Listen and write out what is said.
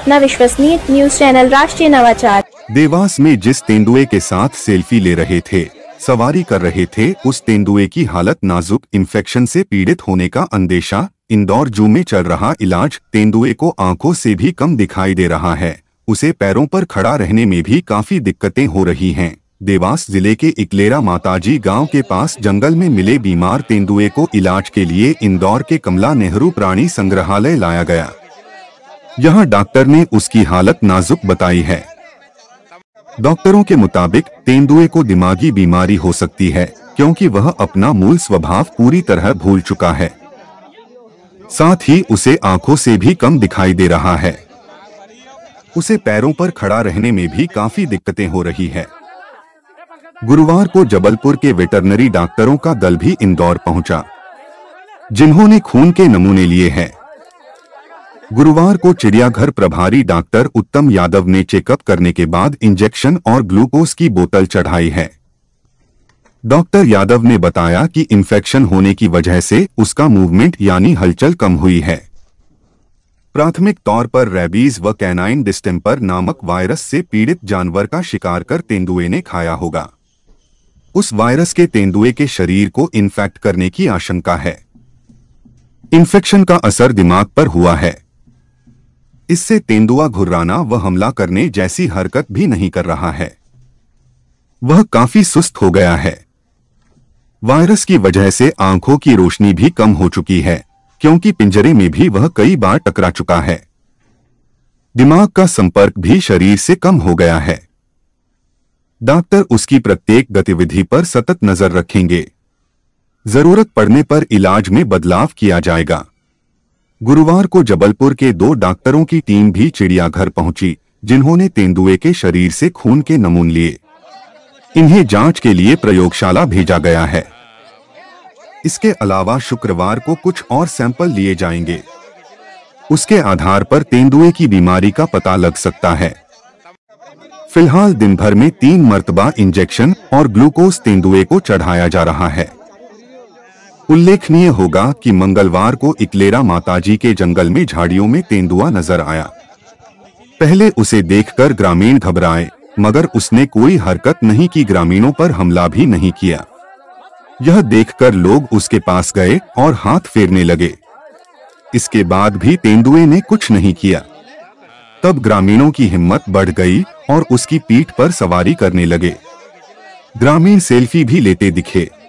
अपना विश्वसनीय news channel राष्ट्रीय नवाचार देवास में जिस तेंदुए के साथ सेल्फी ले रहे थे सवारी कर रहे थे उस तेंदुए की हालत नाजुक इन्फेक्शन से पीड़ित होने का अंदेशा इंदौर जू में चल रहा इलाज तेंदुए को आंखों से भी कम दिखाई दे रहा है उसे पैरों पर खड़ा रहने में भी काफी दिक्कतें हो रही हैं। देवास जिले के इकलेरा माताजी गांव के पास जंगल में मिले बीमार तेंदुए को इलाज के लिए इंदौर के कमला नेहरू प्राणी संग्रहालय लाया गया यहाँ डॉक्टर ने उसकी हालत नाजुक बताई है डॉक्टरों के मुताबिक तेंदुए को दिमागी बीमारी हो सकती है क्योंकि वह अपना मूल स्वभाव पूरी तरह भूल चुका है साथ ही उसे आंखों से भी कम दिखाई दे रहा है उसे पैरों पर खड़ा रहने में भी काफी दिक्कतें हो रही है गुरुवार को जबलपुर के वेटरनरी डॉक्टरों का दल भी इंदौर पहुंचा जिन्होंने खून के नमूने लिए हैं गुरुवार को चिड़ियाघर प्रभारी डॉक्टर उत्तम यादव ने चेकअप करने के बाद इंजेक्शन और ग्लूकोज की बोतल चढ़ाई है डॉक्टर यादव ने बताया कि इन्फेक्शन होने की वजह से उसका मूवमेंट यानी हलचल कम हुई है प्राथमिक तौर पर रेबीज व कैनाइन डिस्टेम्पर नामक वायरस से पीड़ित जानवर का शिकार कर तेंदुए ने खाया होगा उस वायरस के तेंदुए के शरीर को इन्फेक्ट करने की आशंका है इन्फेक्शन का असर दिमाग पर हुआ है इससे तेंदुआ घुर्राना व हमला करने जैसी हरकत भी नहीं कर रहा है वह काफी सुस्त हो गया है वायरस की वजह से आंखों की रोशनी भी कम हो चुकी है क्योंकि पिंजरे में भी वह कई बार टकरा चुका है दिमाग का संपर्क भी शरीर से कम हो गया है डॉक्टर उसकी प्रत्येक गतिविधि पर सतत नजर रखेंगे जरूरत पड़ने पर इलाज में बदलाव किया जाएगा गुरुवार को जबलपुर के दो डॉक्टरों की टीम भी चिड़ियाघर पहुंची जिन्होंने तेंदुए के शरीर से खून के नमून लिए इन्हें जांच के लिए प्रयोगशाला भेजा गया है इसके अलावा शुक्रवार को कुछ और सैंपल लिए जाएंगे उसके आधार पर तेंदुए की बीमारी का पता लग सकता है फिलहाल दिन भर में तीन मरतबा इंजेक्शन और ग्लूकोज तेंदुए को चढ़ाया जा रहा है उल्लेखनीय होगा कि मंगलवार को इकलेरा माताजी के जंगल में झाड़ियों में तेंदुआ नजर आया पहले उसे देखकर ग्रामीण घबराए मगर उसने कोई हरकत नहीं की ग्रामीणों पर हमला भी नहीं किया यह देखकर लोग उसके पास गए और हाथ फेरने लगे इसके बाद भी तेंदुए ने कुछ नहीं किया तब ग्रामीणों की हिम्मत बढ़ गई और उसकी पीठ पर सवारी करने लगे ग्रामीण सेल्फी भी लेते दिखे